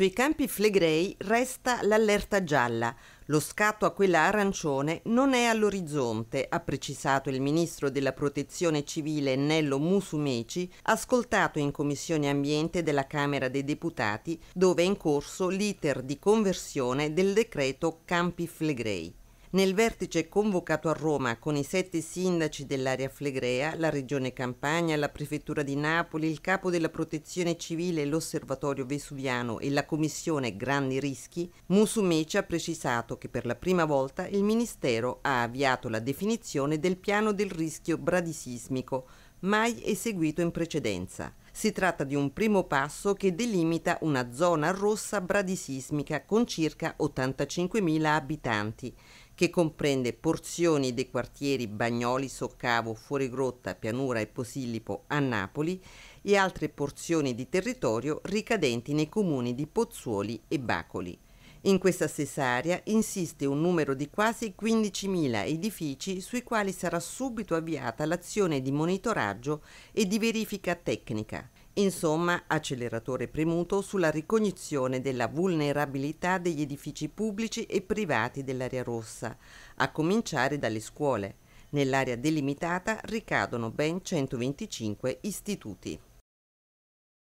Sui campi flegrei resta l'allerta gialla. Lo scatto a quella arancione non è all'orizzonte, ha precisato il ministro della Protezione Civile Nello Musumeci, ascoltato in Commissione Ambiente della Camera dei Deputati, dove è in corso l'iter di conversione del decreto Campi Flegrei. Nel vertice convocato a Roma con i sette sindaci dell'area flegrea, la Regione Campania, la Prefettura di Napoli, il capo della Protezione Civile, l'Osservatorio Vesuviano e la Commissione Grandi Rischi, Musumeci ha precisato che per la prima volta il Ministero ha avviato la definizione del piano del rischio bradisismico mai eseguito in precedenza. Si tratta di un primo passo che delimita una zona rossa bradisismica con circa 85.000 abitanti, che comprende porzioni dei quartieri Bagnoli, Soccavo, Fuorigrotta, Pianura e Posillipo a Napoli e altre porzioni di territorio ricadenti nei comuni di Pozzuoli e Bacoli. In questa stessa area insiste un numero di quasi 15.000 edifici sui quali sarà subito avviata l'azione di monitoraggio e di verifica tecnica. Insomma, acceleratore premuto sulla ricognizione della vulnerabilità degli edifici pubblici e privati dell'area rossa, a cominciare dalle scuole. Nell'area delimitata ricadono ben 125 istituti.